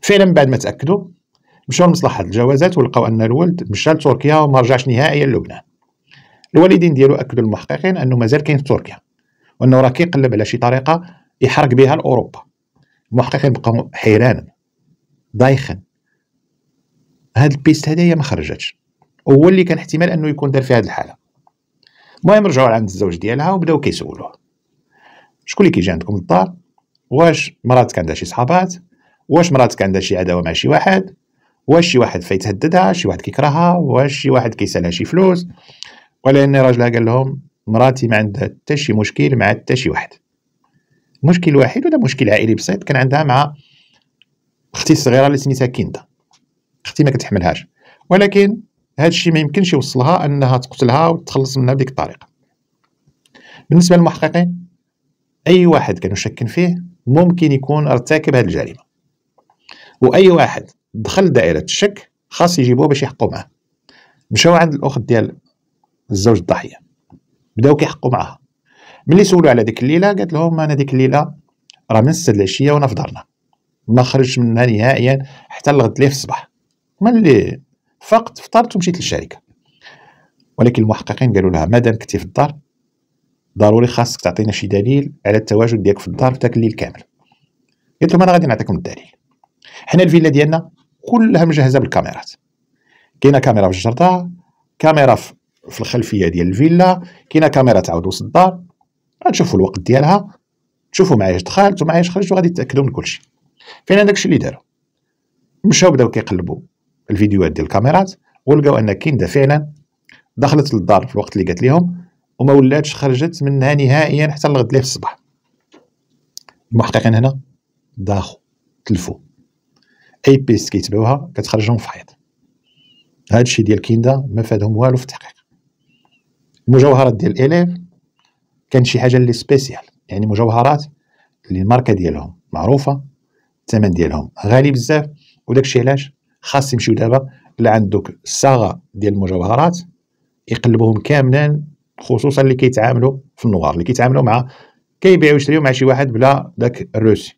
فعلا بعد ما تاكدوا مشاو لمصلحه الجوازات ولقاو ان الولد مشى لتركيا وما رجعش نهائيا لبنان الوالدين ديالو اكدوا المحققين انه مازال كاين في تركيا وانه راه كيقلب على شي طريقه يحرق بها الاوروبا المحققين بقاو حيران دايخن هاد البيست هي ما خرجتش هو اللي كان احتمال انه يكون دار في هاد الحاله المهم رجعوا عند الزوج ديالها وبداو كيسولوه شكون اللي كيجي عندكم للدار واش مراتك عندها شي صحابات واش مراتك عندها شي عداوه مع شي واحد واش شي واحد فيتهددها شي واحد كيكرهها واش شي واحد كيسالها شي فلوس ولان راجلها قال لهم مراتي ما عندها حتى شي مشكل مع حتى شي واحد المشكل الوحيد ولا مشكل عائلي بسيط كان عندها مع اختي الصغيره اللي سميتها كيندا اختي ما كتحملهاش ولكن هذا الشيء ما يمكنش يوصلها انها تقتلها وتخلص منها بديك الطريقه بالنسبه للمحققين اي واحد كانوا شاكين فيه ممكن يكون ارتكب هذه الجريمه واي واحد دخل دائره الشك خاص يجيبوه باش يحقوا معاه مشاو عند الاخت ديال الزوج الضحيه بداو كيحقوا معاها ملي سولوا على ديك الليله قالت لهم انا ديك الليله راه من السد العشيه وانا في دارنا ما خرجت منها نهائيا حتى الغد ليه في الصباح ملي فقت فطرت ومشيت للشركه ولكن المحققين قالوا لها مادام كنتي في الدار ضروري خاصك تعطينا شي دليل على التواجد ديالك في الدار في ذاك الليل كامل قلت لهم انا غادي نعطيكم الدليل حنا الفيلا ديالنا كلها مجهزه بالكاميرات كاينه كاميرا في الجرده كاميرا في في الخلفيه ديال الفيلا كاينه كاميرا تعاود وسط الدار غنشوفوا الوقت ديالها تشوفوا معايا دخلت ومعايا خرجت وغادي تاكدوا من كلشي فين داكشي اللي داروا مشاو بداو كيقلبوا الفيديوهات ديال الكاميرات ولقاو ان كيندا فعلا دخلت للدار في الوقت اللي قالت لهم وما ولاتش خرجت منها نهائيا حتى الغد ليه في الصباح المحققين هنا داخو تلفو اي بيست كيتبعوها كتخرجهم في حيط هادشي ديال كيندا ما فادهم والو في التحقيق المجوهرات ديال الاليف كانت شي حاجه اللي سبيسيال يعني مجوهرات اللي الماركه ديالهم معروفه الثمن ديالهم غالي بزاف وداكشي علاش خاص يمشيو دابا دوك الصاغه ديال المجوهرات يقلبوهم كاملين خصوصا اللي كيتعاملوا في النوار اللي كيتعاملوا مع كيبيعوا يشريو مع شي واحد بلا داك الروسي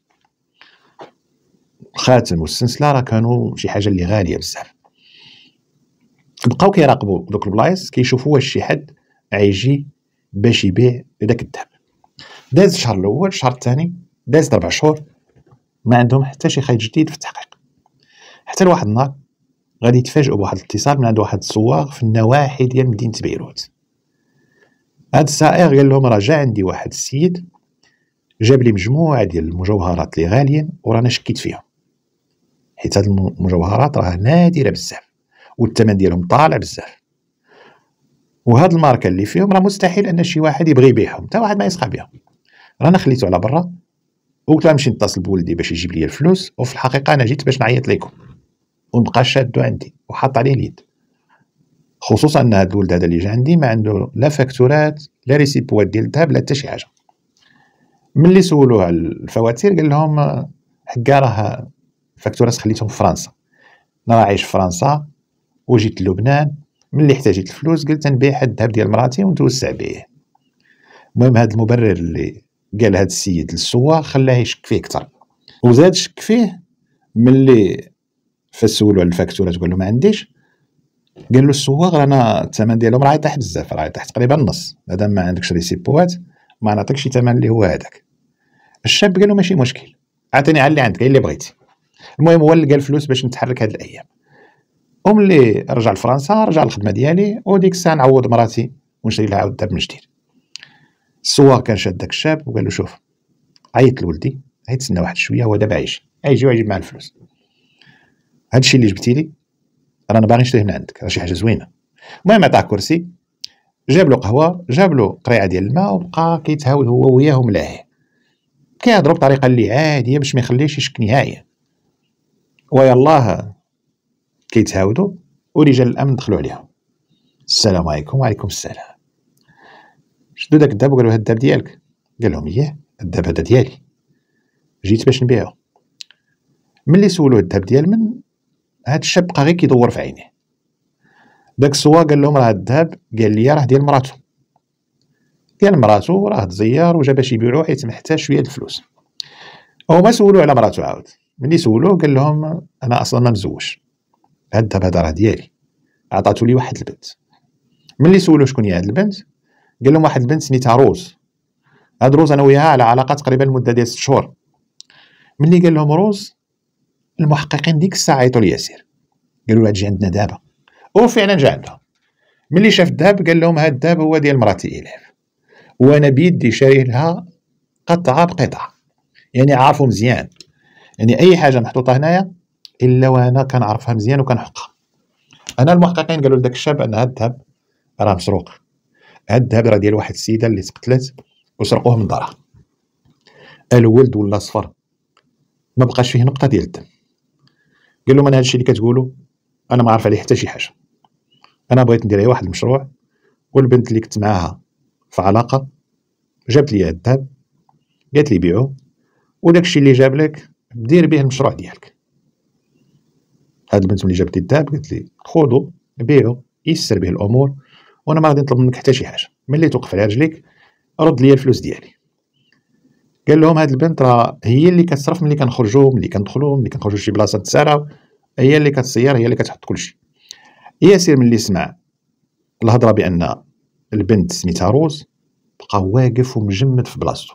الخاتم والسلسله راه كانوا شي حاجه اللي غاليه بزاف بقاو كيراقبوا دوك البلايص كيشوفوا واش شي حد عيجي باش يبيع هذاك الذهب داز الشهر الاول الشهر الثاني داز اربع شهور ما عندهم حتى شي خيط جديد في التحقيق حتى لواحد النهار غادي يتفاجئوا بواحد الاتصال من عند واحد الصواغ في النواحي ديال مدينه بيروت هاد السائق قال لهم راه جا عندي واحد السيد جاب لي مجموعه ديال المجوهرات اللي غاليين ورانا شكيت فيهم حيت هاد المجوهرات راه نادره بزاف والثمن ديالهم طالع بزاف وهاد الماركه اللي فيهم راه مستحيل ان شي واحد يبغي يبيعهم حتى واحد ما يسخى بهم رانا خليته على برا وقلت نمشي نتصل بولدي باش يجيب لي الفلوس وفي الحقيقه انا جيت باش نعيط لكم ونبقى شادو عندي وحاط عليه اليد خصوصا ان هاد الولد هذا اللي جا عندي ما عنده لا فاكتورات لا ريسيبوات ديال الذهب لا حتى شي حاجه ملي سولوه على الفواتير قال لهم حكا راه فاكتورات خليتهم في فرنسا انا راه عايش في فرنسا وجيت لبنان ملي احتاجيت الفلوس قلت نبيع حد الذهب ديال مراتي ونتوسع به المهم هاد المبرر اللي قال هاد السيد للسواق خلاه يشك فيه اكثر وزاد شك فيه ملي فسولو على الفاكتوره تقول له ما عنديش قال له السواق رانا الثمن ديالهم راه يطيح بزاف راه يطيح تقريبا نص مادام ما عندكش ريسيبوات ما نعطيكش الثمن اللي هو هذاك الشاب قال له ماشي مشكل عطيني على اللي عندك اللي بغيتي المهم هو اللي قال الفلوس باش نتحرك هاد الايام وملي رجع لفرنسا رجع للخدمه ديالي وديك الساعه نعوض مراتي ونشري لها عاود من جديد السوار كان شاد داك الشاب وقال له شوف عيط لولدي سنة واحد شويه هو دابا عايش غيجي ويجيب معاه الفلوس هادشي اللي جبتي لي رانا باغي نشريه من عندك راه شي حاجه زوينه المهم عطاه كرسي جاب له قهوه جاب له قريعه ديال الماء وبقى كيتهاول هو وياه وملاهي كيهضروا بطريقه اللي عاديه باش ما يخليش يشك نهائيا ويا الله كيتهاودوا ورجال الامن دخلوا عليهم السلام عليكم وعليكم السلام شدوا داك الذهب وقالوا هاد الذهب ديالك قال لهم ايه الذهب هذا ديالي جيت باش نبيعو ملي سولوه الذهب ديال من هاد الشاب بقى غير كيدور في عينيه داك السوا قال لهم راه الذهب قال لي راه ديال مراتو قال مراتو راه تزيار وجا باش يبيعو حيت محتاج شويه الفلوس هما سولوه على مراتو عاود ملي سولوه قال لهم انا اصلا ما مزوجش هاد دابا هذا راه ديالي عطاتو لي واحد البنت ملي سولو شكون هي هاد البنت قال لهم واحد البنت سميتها روز هاد روز انا وياها على علاقه تقريبا المده ديال 6 شهور ملي قال لهم روز المحققين ديك الساعه عيطوا لياسير قالوا له تجي عندنا دابا وفعلا جا عندهم ملي شاف الذهب قال لهم هاد الذهب هو ديال مراتي إلاف وانا بيدي شاري لها قطعه بقطعه يعني عارفو مزيان يعني اي حاجه محطوطه هنايا الا وانا كنعرفها مزيان وكنحقها انا المحققين قالوا لذاك الشاب ان هذا الذهب راه مسروق هذا الذهب راه ديال واحد السيده اللي تقتلت وسرقوه من دارها الولد ولا صفر ما بقاش فيه نقطه ديال الدم قال لهم انا هادشي اللي كتقولوا انا ما عارف عليه حتى شي حاجه انا بغيت ندير اي واحد المشروع والبنت اللي كنت معاها في علاقه جابت لي الذهب قالت لي بيعو وداكشي اللي جاب لك دير به المشروع ديالك هاد البنت ملي جابت الذهب قالت لي خذو بيعو يسر به الامور وانا ما غادي نطلب منك حتى شي حاجه ملي توقف على رجليك رد لي الفلوس ديالي قال لهم هاد البنت راه هي اللي كتصرف ملي كنخرجوا ملي كندخلوا ملي كنخرجوا شي بلاصه تسارع هي اللي كتصير هي اللي كتحط كلشي ياسر ملي سمع الهضره بان البنت سميتها روز بقى واقف ومجمد في بلاصتو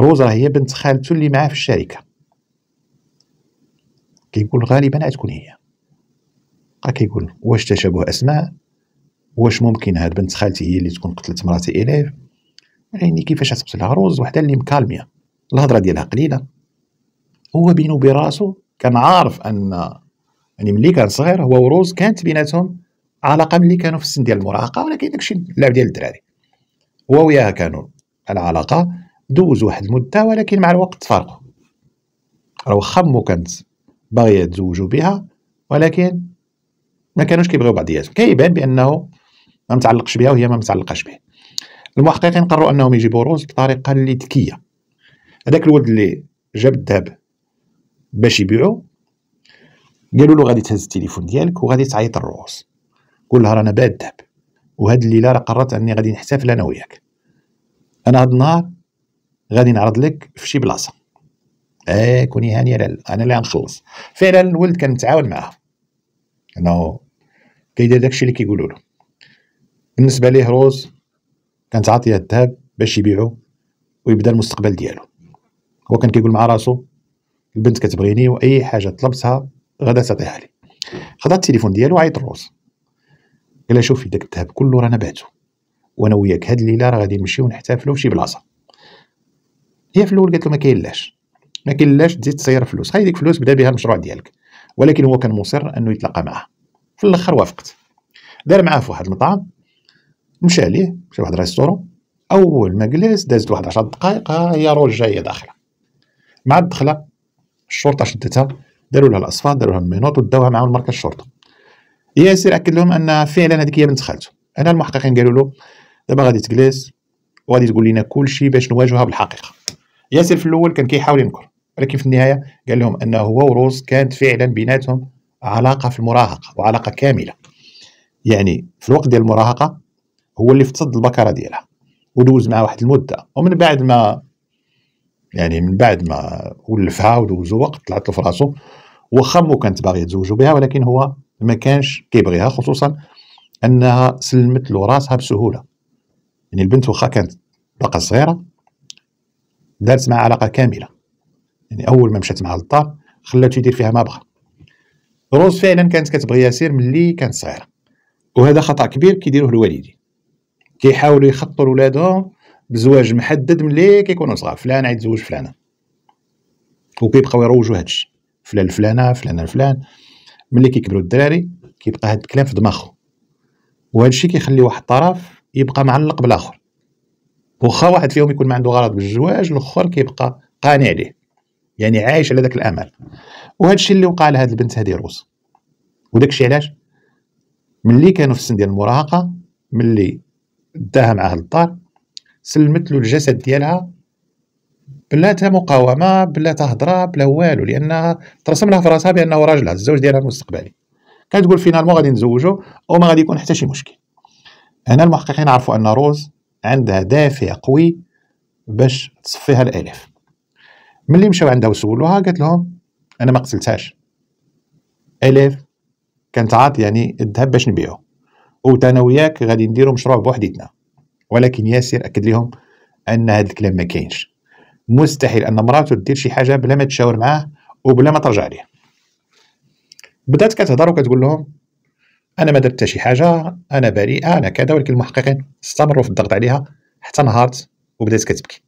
روز راه هي بنت خالته اللي معاه في الشركه كيقول غالبا غتكون هي بقى كيقول واش تشابه اسماء واش ممكن هاد بنت خالتي هي اللي تكون قتلت مراتي اليف يعني كيفاش غتقتلها روز وحده اللي مكالميه الهضره ديالها قليله هو بينو براسو كان عارف ان يعني ملي كان صغير هو وروز كانت بيناتهم علاقه ملي كانوا في السن ديال المراهقه ولكن داكشي اللعب ديال الدراري هو وياها كانوا العلاقه دوز واحد المده ولكن مع الوقت تفارقوا راه واخا مو كانت باغية يتزوجوا بها ولكن ما كانوش كيبغيو بعضياتهم كيبان بانه ما متعلقش بها وهي ما متعلقاش به المحققين قرروا انهم يجيبوا روز بطريقه اللي ذكيه هذاك الولد اللي جاب الذهب باش يبيعو قالوا له غادي تهز التليفون ديالك وغادي تعيط الروز قول لها رانا باع الذهب وهاد الليله راه قررت اني غادي نحتفل انا وياك انا هاد النهار غادي نعرض لك في شي بلاصه ايه كوني هانيه لا انا اللي غنخلص فعلا الولد كان متعاون معاه انه كيدير داكشي اللي كيقولوا له بالنسبه ليه روز كانت عاطيه الذهب باش يبيعو ويبدا المستقبل ديالو هو كان كيقول مع راسو البنت كتبغيني واي حاجه طلبتها غدا تعطيها لي خدا التليفون ديالو عيط روز قال لها شوفي داك الذهب كله رانا بعتو وانا وياك هاد الليله راه غادي نمشيو نحتفلوا فشي بلاصه هي في الاول قالت له ما كاينلاش لاش ما كلاش تزيد تصير فلوس هاي ديك فلوس بدا بها المشروع ديالك ولكن هو كان مصر انه يتلاقى معها في الاخر وافقت دار معاه في واحد المطعم مشى ليه مشى واحد ريستورون اول ما جلس دازت واحد 10 دقائق ها هي روج جايه داخله مع الدخله الشرطه شدتها داروا لها الاصفاد داروا لها المينوط وداوها معاهم لمركز الشرطه ياسر اكد لهم ان فعلا هذيك هي بنت خالته هنا المحققين قالوا له دابا غادي تجلس وغادي تقول لنا كل شيء باش نواجهها بالحقيقه ياسر في الاول كان كيحاول ينكر ولكن في النهايه قال لهم انه هو وروز كانت فعلا بيناتهم علاقه في المراهقه وعلاقه كامله يعني في الوقت ديال المراهقه هو اللي افتض البكره ديالها ودوز معها واحد المده ومن بعد ما يعني من بعد ما ولفها ودوزو وقت طلعت في راسو واخا مو كانت باغيه تزوجوا بها ولكن هو ما كانش كيبغيها خصوصا انها سلمت له راسها بسهوله يعني البنت واخا كانت باقا صغيره دارت معها علاقه كامله يعني اول ما مشات مع الدار خلاتو يدير فيها ما بغى روز فعلا كانت كتبغي ياسير ملي كانت صغيره وهذا خطا كبير كيديروه الوالدين كيحاولوا يخطوا لولادهم بزواج محدد ملي كيكونوا صغار فلان زوج فلانه وكيبقاو يروجوا هادشي فلان الفلانه فلان الفلان ملي كيكبروا الدراري كيبقى هاد الكلام في دماغهم وهادشي كيخلي واحد الطرف يبقى معلق بالاخر واخا واحد فيهم يكون ما عنده غرض بالزواج الاخر كيبقى قانع ليه يعني عايش على ذاك الامل وهذا الشيء اللي وقع لهاد البنت هذه روس وداك الشيء علاش ملي كانوا في السن ديال المراهقه ملي داها معاه للدار سلمت له الجسد ديالها بلا تا مقاومه بلا تا هضره بلا والو لان ترسم لها في راسها بانه راجلها الزوج ديالها المستقبلي كانت تقول فينالمون غادي نتزوجو وما غادي يكون حتى شي مشكل هنا المحققين عرفوا ان روز عندها دافع قوي باش تصفيها الالف ملي مشاو عندها وسولوها قالت لهم انا ما قتلتهاش الف كانت عاط يعني الذهب باش نبيعو وانا وياك غادي نديرو مشروع بوحديتنا ولكن ياسر اكد لهم ان هذا الكلام ما كاينش مستحيل ان مراته دير شي حاجه بلا ما تشاور معاه وبلا ما ترجع ليه بدات كتهضر وكتقول لهم انا ما درت حتى شي حاجه انا بريئه انا كذا ولكن المحققين استمروا في الضغط عليها حتى نهارت وبدات كتبكي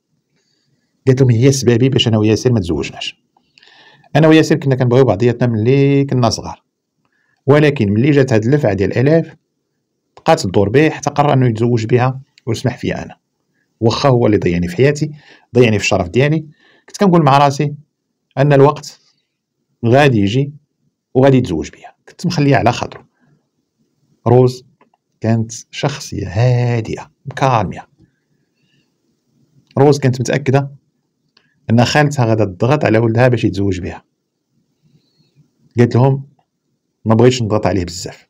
قالت لهم هي سبابي باش انا وياسر ما تزوجناش انا وياسر كنا كنبغيو بعضياتنا ملي كنا صغار ولكن ملي جات هاد اللفعه ديال الالاف بقات تدور به حتى قرر انه يتزوج بها ويسمح فيا انا واخا هو اللي ضيعني في حياتي ضيعني في الشرف ديالي كنت كنقول مع راسي ان الوقت غادي يجي وغادي يتزوج بها كنت مخليها على خاطره روز كانت شخصيه هادئه مكالمه روز كانت متاكده ان خالتها غادا تضغط على ولدها باش يتزوج بها قالت لهم ما بغيتش نضغط عليه بزاف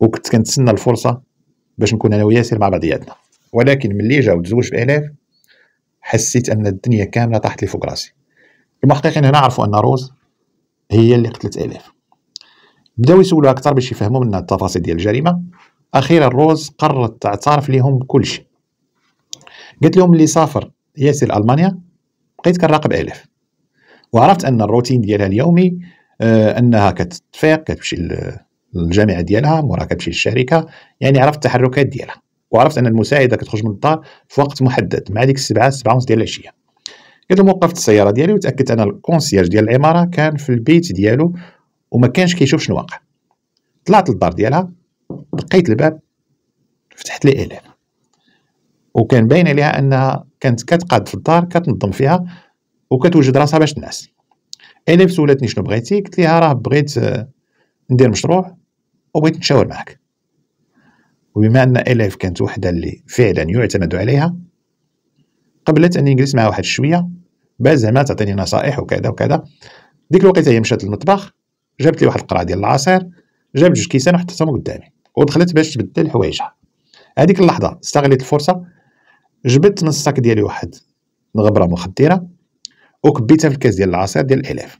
وكنت كنتسنى الفرصه باش نكون انا وياسر مع بعضياتنا ولكن ملي جا وتزوج بالاف حسيت ان الدنيا كامله طاحت لي فوق راسي المحققين هنا عرفوا ان روز هي اللي قتلت الاف بداو يسولوها اكثر باش يفهموا منها التفاصيل ديال الجريمه اخيرا روز قررت تعترف ليهم بكل شيء قالت لهم اللي سافر ياسر المانيا بقيت كنراقب الاف وعرفت ان الروتين ديالها اليومي آه انها كتفيق كتمشي للجامعه ديالها موراها كتمشي للشركه يعني عرفت التحركات ديالها وعرفت ان المساعده كتخرج من الدار في وقت محدد مع ديك السبعه سبعه ونص ديال العشيه قلت لهم وقفت السياره ديالي وتاكدت ان الكونسيرج ديال العماره كان في البيت ديالو وما كانش كيشوف شنو واقع طلعت للدار ديالها دقيت الباب فتحت لي الاف وكان باين عليها انها كانت كتقعد في الدار كتنظم فيها وكتوجد راسها باش تنعس اليف سولتني شنو بغيتي قلت لها راه بغيت آه، ندير مشروع وبغيت نتشاور معك وبما ان اليف كانت وحده اللي فعلا يعتمد عليها قبلت اني نجلس معها واحد شويه باه زعما تعطيني نصائح وكذا وكذا ديك الوقيته هي مشات للمطبخ جابت لي واحد القرعه ديال العصير جابت جوج كيسان وحطتهم قدامي ودخلت باش تبدل حوايجها هذيك اللحظه استغليت الفرصه جبدت من الصاك ديالي واحد الغبره مخدره وكبيتها في الكاس ديال العصير ديال الالاف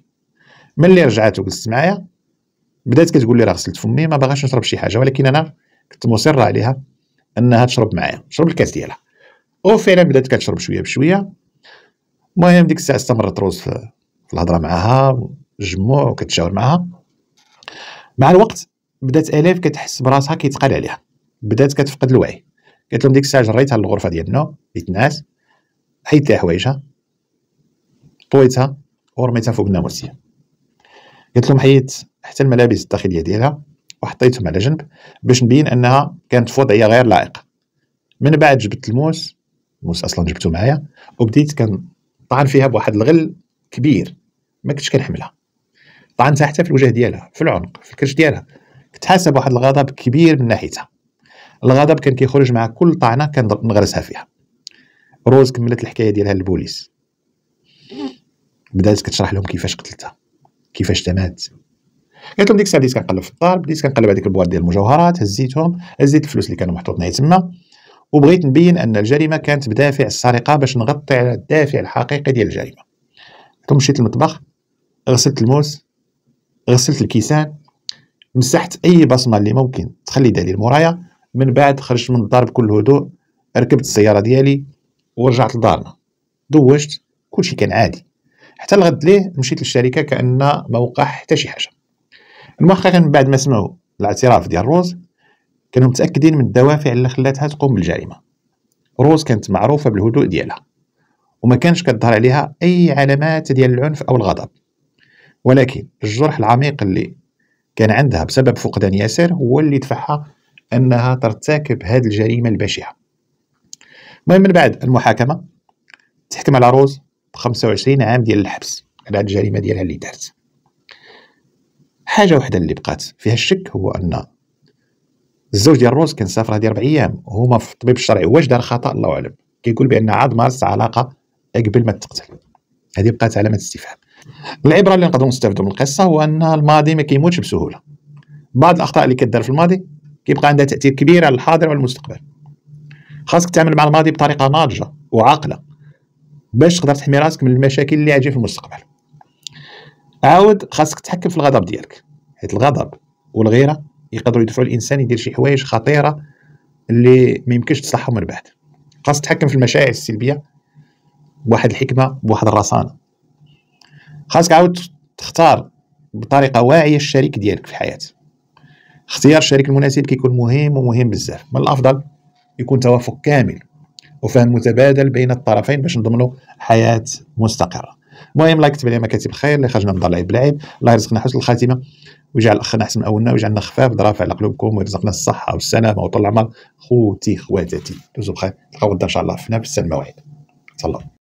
ملي رجعت وجلست معايا بدات كتقول لي راه غسلت فمي ما باغاش نشرب شي حاجه ولكن انا كنت مصر عليها انها تشرب معايا شرب الكاس ديالها وفعلا بدات كتشرب شويه بشويه المهم ديك الساعه استمرت روز في الهضره معاها جموع وكتشاور معاها مع الوقت بدات الاف كتحس براسها كيتقال عليها بدات كتفقد الوعي قالت لهم ديك الساعه جريتها للغرفه ديالنا للناس حيدت لها حوايجها طويتها ورميتها فوق الناموسيه قالت لهم حيدت حتى الملابس الداخليه ديالها وحطيتهم على جنب باش نبين انها كانت في وضعيه غير لائقه من بعد جبت الموس الموس اصلا جبته معايا وبديت كنطعن فيها بواحد الغل كبير ما كنتش كنحملها طعنتها حتى في الوجه ديالها في العنق في الكرش ديالها كنت حاسه بواحد الغضب كبير من ناحيتها الغضب كان كيخرج مع كل طعنه كنغرسها فيها روز كملت الحكايه ديالها للبوليس بدات كتشرح لهم كيفاش قتلتها كيفاش تمات قالت لهم ديك الساعه بديت كنقلب في الدار بديت كنقلب هذيك البواط ديال المجوهرات هزيتهم هزيت الفلوس اللي كانوا محطوطين تما وبغيت نبين ان الجريمه كانت بدافع السرقه باش نغطي على الدافع الحقيقي ديال الجريمه ثم مشيت للمطبخ غسلت الموس غسلت الكيسان مسحت اي بصمه اللي ممكن تخلي دليل المرايه من بعد خرجت من الدار بكل هدوء ركبت السياره ديالي ورجعت لدارنا دوشت كلشي كان عادي حتى الغد ليه مشيت للشركه كان ما وقع حتى شي حاجه المحققين من بعد ما سمعوا الاعتراف ديال روز كانوا متاكدين من الدوافع اللي خلاتها تقوم بالجريمه روز كانت معروفه بالهدوء ديالها وما كانش كتظهر عليها اي علامات ديال العنف او الغضب ولكن الجرح العميق اللي كان عندها بسبب فقدان ياسر هو اللي دفعها أنها ترتكب هذه الجريمة البشعة المهم من بعد المحاكمة تحكم على روز ب 25 عام ديال الحبس على هذه الجريمة ديالها اللي دارت حاجة واحدة اللي بقات فيها الشك هو أن الزوج ديال روز كان سافر هذه أربع أيام وهما في الطبيب الشرعي واش دار خطأ الله أعلم كيقول بأن عاد مارس علاقة قبل ما تقتل هذه بقات علامة استفهام العبرة اللي نقدروا نستافدوا من القصة هو أن الماضي ما كيموتش بسهولة بعض الأخطاء اللي كدار في الماضي كيبقى عندها تاثير كبير على الحاضر والمستقبل خاصك تتعامل مع الماضي بطريقه ناضجه وعاقله باش تقدر تحمي راسك من المشاكل اللي غتجي في المستقبل عاود خاصك تتحكم في الغضب ديالك حيت الغضب والغيره يقدروا يدفعوا الانسان يدير شي حوايج خطيره اللي ما يمكنش تصلحهم من بعد خاصك تتحكم في المشاعر السلبيه بواحد الحكمه بواحد الرصانه خاصك عاود تختار بطريقه واعيه الشريك ديالك في الحياه اختيار الشريك المناسب كيكون مهم ومهم بزاف من الافضل يكون توافق كامل وفهم متبادل بين الطرفين باش نضمنوا حياه مستقره المهم الله يكتب علينا مكاتب الخير اللي خرجنا من دار العيب بالعيب الله يرزقنا حسن الخاتمه ويجعل اخنا احسن من اولنا ويجعلنا خفاف ظراف على قلوبكم ويرزقنا الصحه والسلامه وطول العمر خوتي خواتاتي دوزو بخير نلقاو ان شاء الله في نفس الموعد تهلاو